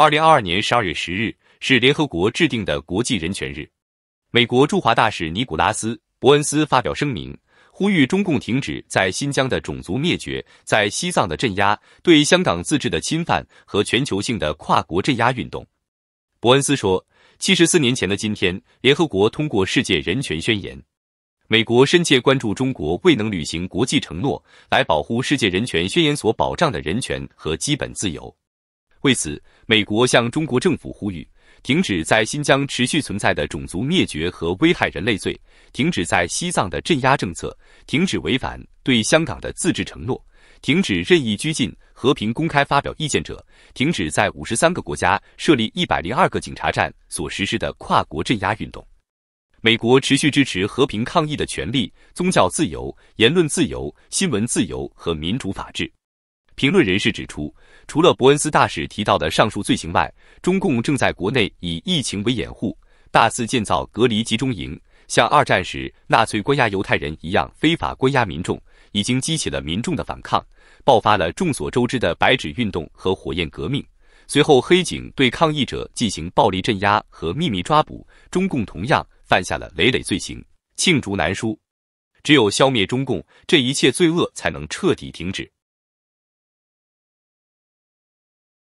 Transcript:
二零二二年十二月十日是联合国制定的国际人权日。美国驻华大使尼古拉斯·伯恩斯发表声明，呼吁中共停止在新疆的种族灭绝、在西藏的镇压、对香港自治的侵犯和全球性的跨国镇压运动。伯恩斯说：“七十四年前的今天，联合国通过《世界人权宣言》。美国深切关注中国未能履行国际承诺，来保护《世界人权宣言》所保障的人权和基本自由。”为此，美国向中国政府呼吁：停止在新疆持续存在的种族灭绝和危害人类罪；停止在西藏的镇压政策；停止违反对香港的自治承诺；停止任意拘禁和平公开发表意见者；停止在五十三个国家设立一百零二个警察站所实施的跨国镇压运动。美国持续支持和平抗议的权利、宗教自由、言论自由、新闻自由和民主法治。评论人士指出，除了伯恩斯大使提到的上述罪行外，中共正在国内以疫情为掩护，大肆建造隔离集中营，像二战时纳粹关押犹太人一样非法关押民众，已经激起了民众的反抗，爆发了众所周知的白纸运动和火焰革命。随后，黑警对抗议者进行暴力镇压和秘密抓捕，中共同样犯下了累累罪行，罄竹难书。只有消灭中共，这一切罪恶才能彻底停止。